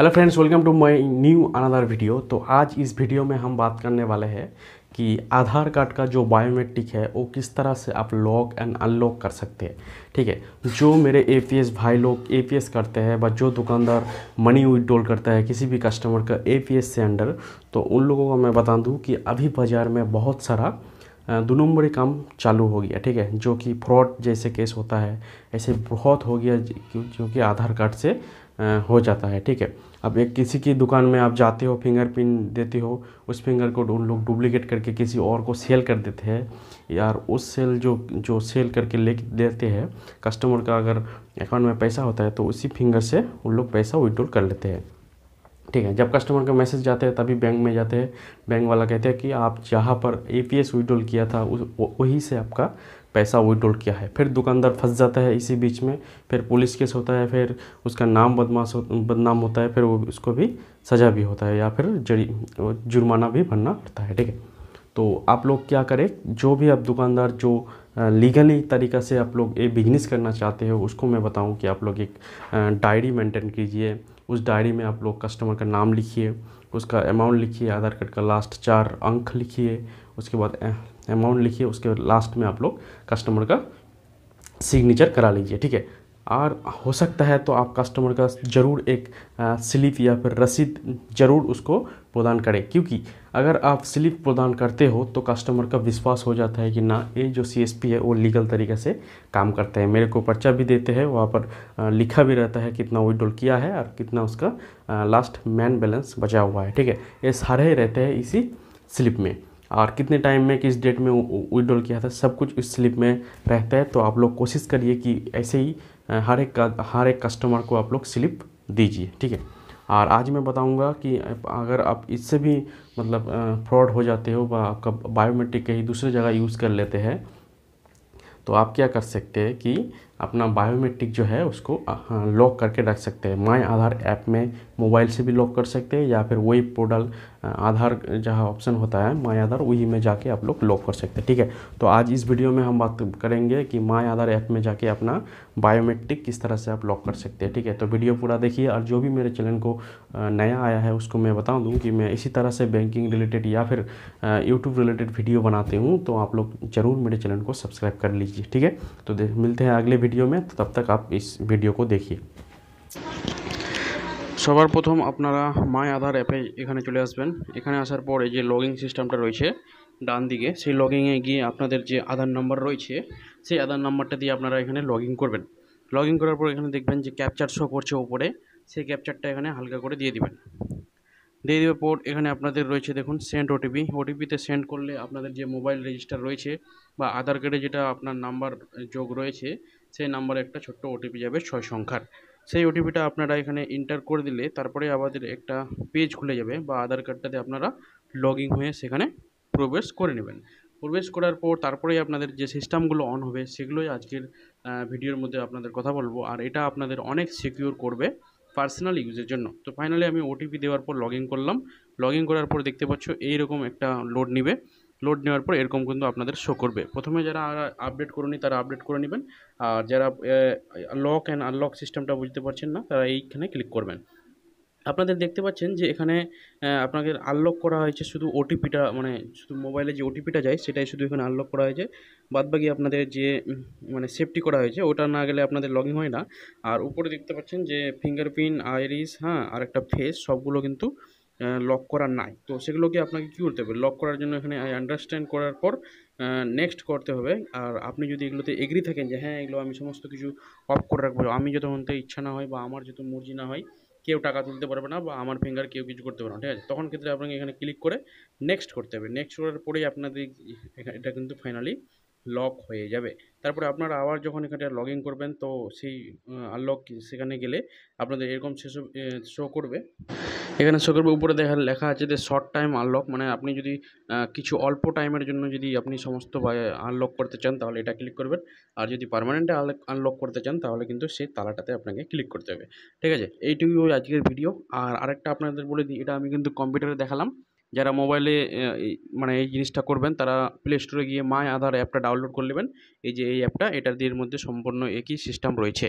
hello friends welcome to my new another video तो आज इस वीडियो में हम बात करने वाले हैं कि आधार कार्ड का जो बायोमेट्रिक है वो किस तरह से आप लॉक एंड अनलॉक कर सकते हैं ठीक है जो मेरे ए भाई लोग ए करते हैं व जो दुकानदार मनी विड्रॉल करता है किसी भी कस्टमर का ए से अंडर तो उन लोगों को मैं बता दूँ कि अभी बाज़ार में बहुत सारा दो ही काम चालू हो गया ठीक है जो कि फ्रॉड जैसे केस होता है ऐसे बहुत हो गया जो कि आधार कार्ड से हो जाता है ठीक है अब एक किसी की दुकान में आप जाते हो फिंगरप्रिंट देते हो उस फिंगर को उन लोग डुप्लीकेट करके किसी और को सेल कर देते हैं यार उस सेल जो जो सेल करके ले देते हैं कस्टमर का अगर अकाउंट में पैसा होता है तो उसी फिंगर से उन लोग पैसा विड्रॉल कर लेते हैं ठीक है जब कस्टमर का मैसेज जाते हैं तभी बैंक में जाते हैं बैंक वाला कहते हैं कि आप जहाँ पर ए पी एस किया था वहीं से आपका पैसा विड्रोल किया है फिर दुकानदार फंस जाता है इसी बीच में फिर पुलिस केस होता है फिर उसका नाम बदमाश हो, बदनाम होता है फिर वो उसको भी सज़ा भी होता है या फिर जड़ी जुर्माना भी भरना पड़ता है ठीक है तो आप लोग क्या करें जो भी आप दुकानदार जो लीगली तरीक़ा से आप लोग ये बिजनेस करना चाहते हो उसको मैं बताऊँ कि आप लोग एक डायरी मेंटेन कीजिए उस डायरी में आप लोग कस्टमर का नाम लिखिए उसका अमाउंट लिखिए आधार कार्ड का लास्ट चार अंक लिखिए उसके बाद अमाउंट लिखिए उसके लास्ट में आप लोग कस्टमर का सिग्नेचर करा लीजिए ठीक है और हो सकता है तो आप कस्टमर का ज़रूर एक स्लिप या फिर रसीद ज़रूर उसको प्रदान करें क्योंकि अगर आप स्लिप प्रदान करते हो तो कस्टमर का विश्वास हो जाता है कि ना ये जो सी है वो लीगल तरीके से काम करते हैं मेरे को पर्चा भी देते हैं वहाँ पर लिखा भी रहता है कितना विड्रॉल किया है और कितना उसका लास्ट मैन बैलेंस बचा हुआ है ठीक है ये सारे रहते हैं इसी स्लिप में और कितने टाइम में किस डेट में विड्रॉल किया था सब कुछ इस स्लिप में रहता है तो आप लोग कोशिश करिए कि ऐसे ही हर एक हर एक कस्टमर को आप लोग स्लिप दीजिए ठीक है और आज मैं बताऊंगा कि अगर आप इससे भी मतलब फ्रॉड हो जाते हो व आपका बायोमेट्रिक कहीं दूसरी जगह यूज़ कर लेते हैं तो आप क्या कर सकते हैं कि अपना बायोमेट्रिक जो है उसको लॉक हाँ, करके रख सकते हैं माय आधार ऐप में मोबाइल से भी लॉक कर सकते हैं या फिर वही पोर्टल आधार जहाँ ऑप्शन होता है माय आधार वही में जाके आप लोग लॉक कर सकते हैं ठीक है तो आज इस वीडियो में हम बात करेंगे कि माय आधार ऐप में जाके अपना बायोमेट्रिक किस तरह से आप लॉक कर सकते हैं ठीक है तो वीडियो पूरा देखिए और जो भी मेरे चैनल को नया आया है उसको मैं बता दूँ कि मैं इसी तरह से बैंकिंग रिलेटेड या फिर यूट्यूब रिलेटेड वीडियो बनाते हूँ तो आप लोग ज़रूर मेरे चैनल को सब्सक्राइब कर लीजिए ठीक है तो मिलते हैं अगले वीडियो में तब तक आप इस वीडियो को देखिए সবার প্রথম আপনারা মাই আধার অ্যাপে এখানে চলে আসবেন এখানে আসার পর এই যে লগিং সিস্টেমটা রয়েছে ডান দিকে সেই লগিংয়ে গিয়ে আপনাদের যে আধার নাম্বার রয়েছে সেই আধার নাম্বারটা দিয়ে আপনারা এখানে লগ করবেন লগ করার পর এখানে দেখবেন যে ক্যাপচার শো করছে ওপরে সেই ক্যাপচারটা এখানে হালকা করে দিয়ে দিবেন দিয়ে দেওয়ার পর এখানে আপনাদের রয়েছে দেখুন সেন্ড ওটিপি ওটিপিতে সেন্ড করলে আপনাদের যে মোবাইল রেজিস্টার রয়েছে বা আধার কার্ডে যেটা আপনার নাম্বার যোগ রয়েছে সেই নাম্বারে একটা ছোট্ট ওটিপি যাবে ছয় সংখ্যার সেই ওটিপিটা আপনারা এখানে এন্টার করে দিলে তারপরে আমাদের একটা পেজ খুলে যাবে বা আধার কার্ডটাতে আপনারা লগ হয়ে সেখানে প্রবেশ করে নেবেন প্রবেশ করার পর তারপরেই আপনাদের যে সিস্টেমগুলো অন হবে সেগুলোই আজকের ভিডিওর মধ্যে আপনাদের কথা বলবো আর এটা আপনাদের অনেক সিকিউর করবে পার্সোনাল ইউজের জন্য তো ফাইনালি আমি ওটিপি দেওয়ার পর লগ করলাম লগ করার পর দেখতে পাচ্ছ এইরকম একটা লোড নিবে লোড নেওয়ার পর এরকম কিন্তু আপনাদের শো করবে প্রথমে যারা আপডেট করেনি তারা আপডেট করে নেবেন আর যারা লক অ্যান্ড আনলক সিস্টেমটা বুঝতে পারছেন না তারা এইখানে ক্লিক করবেন আপনাদের দেখতে পাচ্ছেন যে এখানে আপনাদের আনলক করা হয়েছে শুধু ওটিপিটা মানে শুধু মোবাইলে যে ওটিপিটা যায় সেটাই শুধু এখানে আনলক করা হয়েছে বাদবাকি আপনাদের যে মানে সেফটি করা হয়েছে ওটা না গেলে আপনাদের লগিং হয় না আর উপরে দেখতে পাচ্ছেন যে ফিঙ্গারপ্রিন্ট আইরিস হ্যাঁ আর একটা ফেস সবগুলো কিন্তু লক করা নাই তো সেগুলোকে আপনাকে কী করতে হবে লক করার জন্য এখানে আই আন্ডারস্ট্যান্ড করার পর নেক্সট করতে হবে আর আপনি যদি এগুলোতে এগ্রি থাকেন যে হ্যাঁ এগুলো আমি সমস্ত কিছু অফ করে রাখবো আমি মনতে ইচ্ছা না হয় বা আমার যত মর্জি না হয় কেউ টাকা তুলতে পারবে না বা আমার ফিঙ্গার কেউ কিছু করতে পারবে না ঠিক আছে তখন ক্ষেত্রে আপনাকে এখানে ক্লিক করে নেক্সট করতে হবে নেক্সট করার পরেই আপনাদের এটা কিন্তু ফাইনালি লক হয়ে যাবে তারপরে আপনারা আবার যখন এখানে লগ ইন করবেন তো সেই আনলক সেখানে গেলে আপনাদের এরকম সেসব শো করবে এখানে শো করবে উপরে দেখা লেখা আছে যে শর্ট টাইম আনলক মানে আপনি যদি কিছু অল্প টাইমের জন্য যদি আপনি সমস্ত আনলক করতে চান তাহলে এটা ক্লিক করবেন আর যদি পারমানেন্টে আনলক করতে চান তাহলে কিন্তু সেই তালাটাতে আপনাকে ক্লিক করতে হবে ঠিক আছে এইটুকুই আজকের ভিডিও আর আরেকটা আপনাদের বলে দিই এটা আমি কিন্তু কম্পিউটারে দেখালাম যারা মোবাইলে মানে এই জিনিসটা করবেন তারা প্লে স্টোরে গিয়ে মাই আধার অ্যাপটা ডাউনলোড করে নেবেন এই যে এই অ্যাপটা এটার মধ্যে সম্পূর্ণ একই সিস্টেম রয়েছে